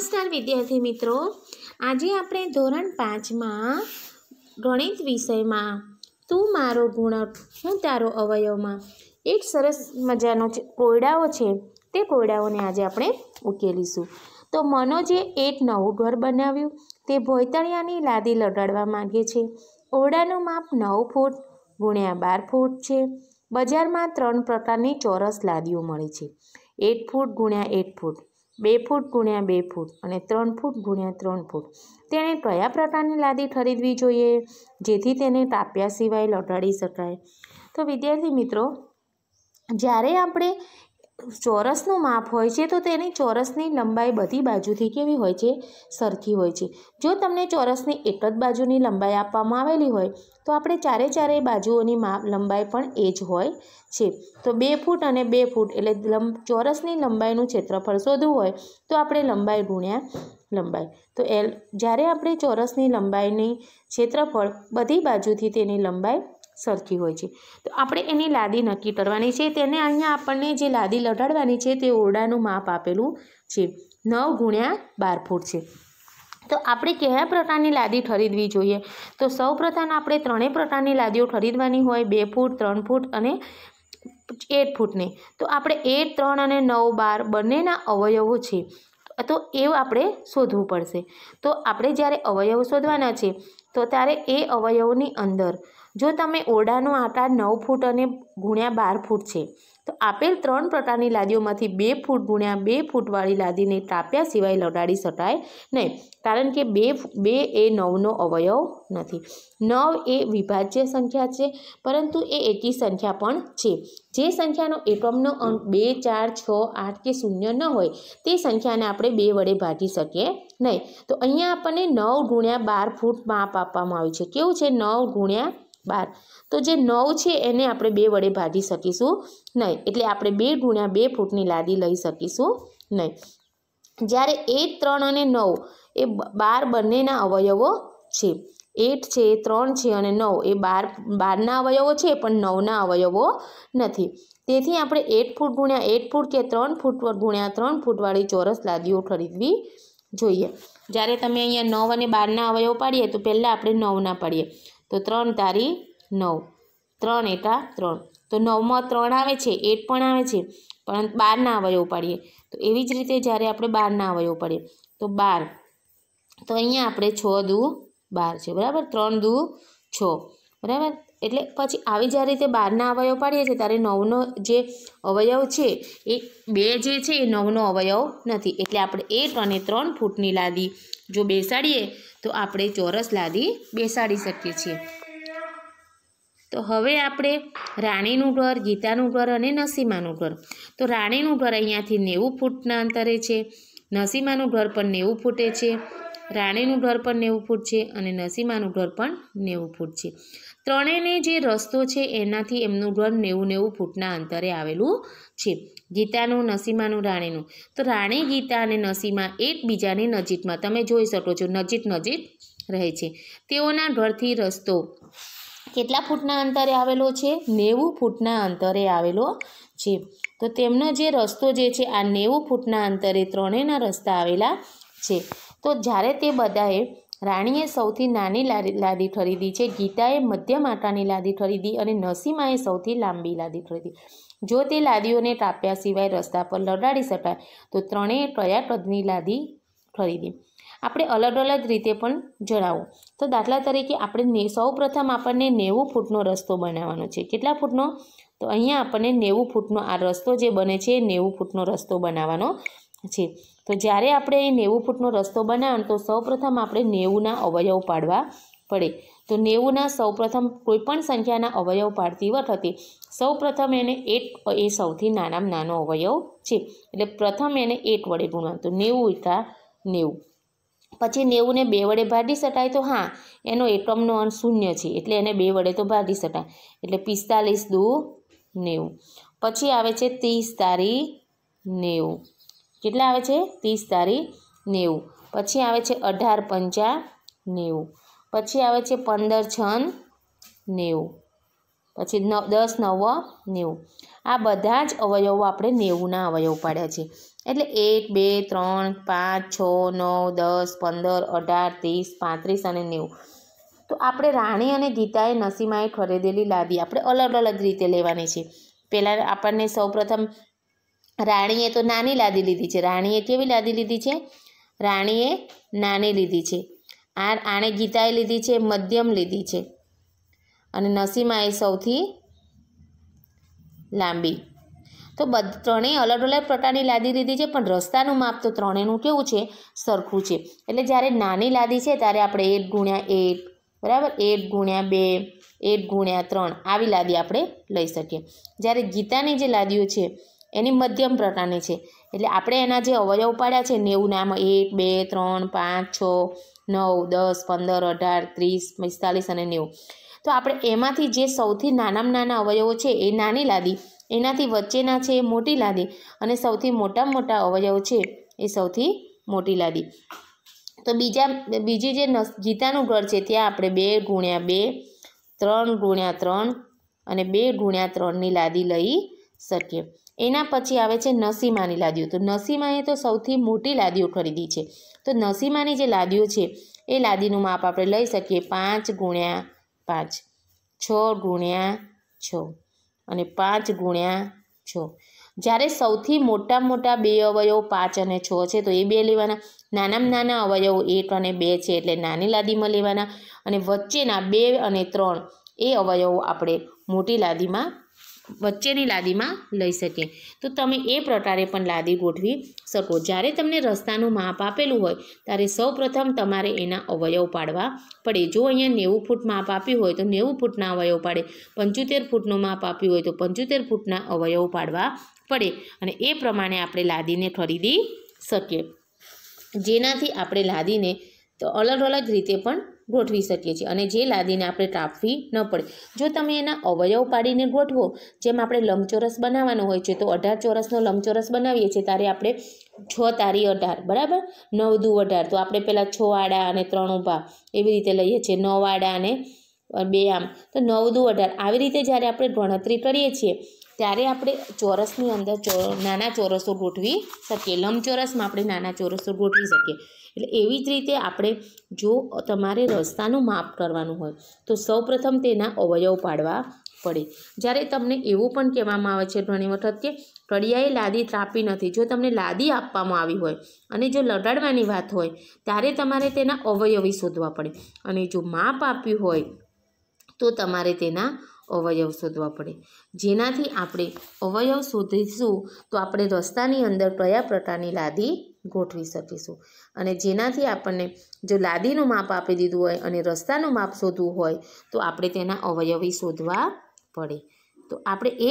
નમસ્કાર વિદ્યાર્થી મિત્રો આજે આપણે ધોરણ પાંચમાં ગણિત વિષયમાં તું મારો ગુણક હું તારો અવયવમાં એક સરસ મજાનો કોયડાઓ છે તે કોયડાઓને આજે આપણે ઉકેલીશું તો મનોજે એક નવું ઘર બનાવ્યું તે ભોયતળિયાની લાદી લગાડવા માગે છે ઓરડાનું માપ નવ ફૂટ ગુણ્યા બાર ફૂટ છે બજારમાં ત્રણ પ્રકારની ચોરસ લાદીઓ મળે છે એક ફૂટ ગુણ્યા એક ફૂટ બે ફૂટ ગુણ્યા બે ફૂટ અને ત્રણ ફૂટ ગુણ્યા ત્રણ ફૂટ તેણે કયા પ્રકારની લાદી ખરીદવી જોઈએ જેથી તેને તાપ્યા સિવાય લટાડી શકાય તો વિદ્યાર્થી મિત્રો જ્યારે આપણે ચોરસનું માપ હોય છે તો તેની ચોરસની લંબાઈ બધી બાજુથી કેવી હોય છે સરખી હોય છે જો તમને ચોરસની એક જ બાજુની લંબાઈ આપવામાં આવેલી હોય તો આપણે ચારે ચારે બાજુઓની માપ લંબાઈ પણ એ જ હોય છે તો બે ફૂટ અને બે ફૂટ એટલે લંબ ચોરસની લંબાઈનું ક્ષેત્રફળ શોધવું હોય તો આપણે લંબાઈ ગુણ્યા લંબાઈ તો એ જ્યારે આપણે ચોરસની લંબાઈની ક્ષેત્રફળ બધી બાજુથી તેની લંબાઈ સરખી હોય છે તો આપણે એની લાદી નક્કી કરવાની છે તેને અહીંયા આપણને જે લાદી લગાડવાની છે તે ઓરડાનું માપ આપેલું છે નવ ગુણ્યા બાર ફૂટ છે તો આપણે કયા પ્રકારની લાદી ખરીદવી જોઈએ તો સૌ આપણે ત્રણેય પ્રકારની લાદીઓ ખરીદવાની હોય બે ફૂટ ત્રણ ફૂટ અને એટ ફૂટની તો આપણે એટ ત્રણ અને નવ બાર બંનેના અવયવો છે તો એ આપણે શોધવું પડશે તો આપણે જ્યારે અવયવ શોધવાના છે તો ત્યારે એ અવયવની અંદર જો તમે ઓરડાનો આકાર નવ ફૂટ અને ગુણ્યા બાર ફૂટ છે તો આપેલ ત્રણ પ્રકારની લાદીઓમાંથી બે ફૂટ ગુણ્યા બે ફૂટવાળી લાદીને ટાંપ્યા સિવાય લડાડી શકાય નહીં કારણ કે બે બે એ નવનો અવયવ નથી નવ એ વિભાજ્ય સંખ્યા છે પરંતુ એ એકી સંખ્યા પણ છે જે સંખ્યાનો એકમનો અંક બે ચાર છ આઠ કે શૂન્ય ન હોય તે સંખ્યાને આપણે બે વડે ભાગી શકીએ નહીં તો અહીંયા આપણને નવ ગુણ્યા બાર ફૂટ માપ આપવામાં આવ્યું છે કેવું છે નવ ગુણ્યા બાર તો જે નવ છે એને આપણે બે વડે ભાગી શકીશું નહીં એટલે આપણે બે ગુણ્યા બે ફૂટની લાદી લઈ શકીશું નહીં જ્યારે એટ ત્રણ અને નવ એ બાર બંનેના અવયવો છે એટ છે એ ત્રણ છે અને નવ એ બાર બારના અવયવો છે પણ નવના અવયવો નથી તેથી આપણે એટ ફૂટ ગુણ્યા એટ ફૂટ કે ત્રણ ફૂટ ગુણ્યા ત્રણ ફૂટવાળી ચોરસ લાદીઓ ખરીદવી જોઈએ જ્યારે તમે અહીંયા નવ અને બારના અવયવો પાડીએ તો પહેલાં આપણે નવના પાડીએ તો ત્રણ તારી નવ ત્રણ એટા ત્રણ તો નવમાં ત્રણ આવે છે એટ પણ આવે છે પણ બારના અવયવ પાડીએ તો એવી જ રીતે જ્યારે આપણે બારના અવયવ પાડીએ તો બાર તો અહીંયા આપણે છ દુ બાર છે બરાબર ત્રણ દુ છ બરાબર એટલે પછી આવી જ્યારે રીતે બહારના અવયવ પાડીએ છીએ ત્યારે નવનો જે અવયવ છે એ બે જે છે એ નવનો અવયવ નથી એટલે આપણે એક અને ત્રણ ફૂટની લાદી જો બેસાડીએ તો આપણે ચોરસ લાદી બેસાડી શકીએ છીએ તો હવે આપણે રાણીનું ઘર ગીતાનું ઘર અને નસીમાનું ઘર તો રાણીનું ઘર અહીંયાથી નેવું ફૂટના અંતરે છે નસીમાનું ઘર પણ નેવું ફૂટે છે રાણીનું ઘર પણ નેવું ફૂટ છે અને નસીમાનું ઘર પણ નેવું ફૂટ છે ત્રણેયને જે રસ્તો છે એનાથી એમનું ઘર નેવું નેવું ફૂટના અંતરે આવેલું છે ગીતાનું નસીમાનું રાણીનું તો રાણી ગીતા અને નસીમા એકબીજાની નજીકમાં તમે જોઈ શકો છો નજીક નજીક રહે છે તેઓના ઘરથી રસ્તો કેટલા ફૂટના અંતરે આવેલો છે નેવું ફૂટના અંતરે આવેલો છે તો તેમનો જે રસ્તો જે છે આ નેવું ફૂટના અંતરે ત્રણેયના રસ્તા આવેલા છે તો જ્યારે તે બધાએ રાણીએ સૌથી નાની લાદી લાદી ખરીદી છે ગીતાએ મધ્યમ આટાની લાદી ખરીદી અને નસીમાએ સૌથી લાંબી લાદી ખરીદી જો તે લાદીઓને કાપ્યા સિવાય રસ્તા પર લડાડી શકાય તો ત્રણેય કયા કદની લાદી ખરીદી આપણે અલગ અલગ રીતે પણ જણાવું તો દાખલા તરીકે આપણે સૌ પ્રથમ આપણને નેવું ફૂટનો રસ્તો બનાવવાનો છે કેટલા ફૂટનો તો અહીંયા આપણને નેવું ફૂટનો આ રસ્તો જે બને છે એ નેવું ફૂટનો રસ્તો બનાવવાનો છે તો જ્યારે આપણે એ નેવું ફૂટનો રસ્તો બનાવ્યો તો સૌપ્રથમ આપણે નેવુંના અવયવ પાડવા પડે તો નેવુંના સૌપ્રથમ કોઈપણ સંખ્યાના અવયવ પાડતી વખતે સૌપ્રથમ એને એટ એ સૌથી નાનામાં નાનો અવયવ છે એટલે પ્રથમ એને એટ વડે ગુણવાનું તો નેવું ઇકા નેવું પછી નેવુંને બે વડે ભાગી શકાય તો હા એનો એકમનો અંશ શૂન્ય છે એટલે એને બે વડે તો ભાગી શકાય એટલે પિસ્તાલીસ દુ નેવું પછી આવે છે ત્રીસ તારી નેવું કેટલા આવે છે ત્રીસ તારી નેવું પછી આવે છે અઢાર પંચા નેવું પછી આવે છે પંદર છન નેવું પછી ન દસ નવ નેવું આ બધા જ અવયવો આપણે નેવુંના અવયવ પાડ્યા છે એટલે એક બે ત્રણ પાંચ છ નવ દસ પંદર અઢાર ત્રીસ પાંત્રીસ અને નેવું તો આપણે રાણી અને ગીતાએ નસીમાએ ખરીદેલી લાદી આપણે અલગ અલગ રીતે લેવાની છે પહેલાં આપણને સૌપ્રથમ રાણીએ તો નાની લાદી લીધી છે રાણીએ કેવી લાદી લીધી છે રાણીએ નાની લીધી છે આ આણે ગીતાએ લીધી છે મધ્યમ લીધી છે અને નસીમાએ સૌથી લાંબી તો બધ ત્રણેય અલગ અલગ પ્રકારની લાદી લીધી છે પણ રસ્તાનું માપ તો ત્રણેયનું કેવું છે સરખું છે એટલે જ્યારે નાની લાદી છે ત્યારે આપણે એક ગુણ્યા એક બરાબર એક ગુણ્યા બે એક ગુણ્યા ત્રણ આવી લાદી આપણે લઈ શકીએ જ્યારે ગીતાની જે લાદીઓ છે એની મધ્યમ પ્રકારની છે એટલે આપણે એના જે અવયવ પાડ્યા છે નેવું નામ એક બે ત્રણ પાંચ છ નવ દસ પંદર અઢાર ત્રીસ પિસ્તાલીસ અને નેવું તો આપણે એમાંથી જે સૌથી નાનામાં નાના અવયવો છે એ નાની લાદી એનાથી વચ્ચેના છે એ મોટી લાદી અને સૌથી મોટામાં મોટા અવયવ છે એ સૌથી મોટી લાદી તો બીજા બીજી જે ગીતાનું ઘર છે ત્યાં આપણે બે ગુણ્યા બે ત્રણ ગુણ્યા ત્રણ અને બે ગુણ્યા ત્રણની લાદી લઈ શકીએ એના પછી આવે છે નસીમાની લાદીઓ તો નસીમાએ તો સૌથી મોટી લાદીઓ ખરીદી છે તો નસીમાની જે લાદીઓ છે એ લાદીનું માપ આપણે લઈ શકીએ પાંચ ગુણ્યા પાંચ છ ગુણ્યા છ અને પાંચ ગુણ્યા છ જ્યારે સૌથી મોટા મોટા બે અવયવો પાંચ અને છ છે તો એ બે લેવાના નાનામાં નાના અવયવો એક અને બે છે એટલે નાની લાદીમાં લેવાના અને વચ્ચેના બે અને ત્રણ એ અવયવો આપણે મોટી લાદીમાં વચ્ચેની લાદીમાં લઈ શકીએ તો તમે એ પ્રકારે પણ લાદી ગોઠવી શકો જ્યારે તમને રસ્તાનું માપ આપેલું હોય ત્યારે સૌપ્રથમ તમારે એના અવયવ પાડવા પડે જો અહીંયા નેવું ફૂટ માપ આપ્યું હોય તો નેવું ફૂટના અવયવ પાડે પંચોતેર ફૂટનું માપ આપ્યું હોય તો પંચોતેર ફૂટના અવયવ પાડવા પડે અને એ પ્રમાણે આપણે લાદીને ખરીદી શકીએ જેનાથી આપણે લાદીને તો અલગ અલગ રીતે પણ ગોઠવી શકીએ છીએ અને જે લાદીને આપણે કાપવી ન પડે જો તમે એના અવયવ પાડીને ગોઠવો જેમ આપણે લંબચોરસ બનાવવાનો હોય છે તો અઢાર ચોરસનો લંબચોરસ બનાવીએ છીએ ત્યારે આપણે છ તારી અઢાર બરાબર નવ દુ અઢાર તો આપણે પહેલાં છ આડા અને ત્રણ ઊભા એવી રીતે લઈએ છીએ નવ આડા અને બે આમ તો નવ દુ અઢાર આવી રીતે જ્યારે આપણે ગણતરી કરીએ છીએ ત્યારે આપણે ચોરસની અંદર ચો નાના ચોરસો ગોઠવી શકીએ લંબચોરસમાં આપણે નાના ચોરસો ગોઠવી શકીએ એટલે એવી જ રીતે આપણે જો તમારે રસ્તાનું માપ કરવાનું હોય તો સૌપ્રથમ તેના અવયવ પાડવા પડે જ્યારે તમને એવું પણ કહેવામાં આવે છે ઘણી વખત કે કડિયાએ લાદી ત્રાપી નથી જો તમને લાદી આપવામાં આવી હોય અને જો લગાડવાની વાત હોય ત્યારે તમારે તેના અવયવી શોધવા પડે અને જો માપ આપ્યું હોય તો તમારે તેના અવયવ શોધવા પડે જેનાથી આપણે અવયવ શોધીશું તો આપણે રસ્તાની અંદર કયા પ્રકારની લાદી ગોઠવી શકીશું અને જેનાથી આપણને જો લાદીનું માપ આપી દીધું હોય અને રસ્તાનું માપ શોધવું હોય તો આપણે તેના અવયવી શોધવા પડે તો આપણે એ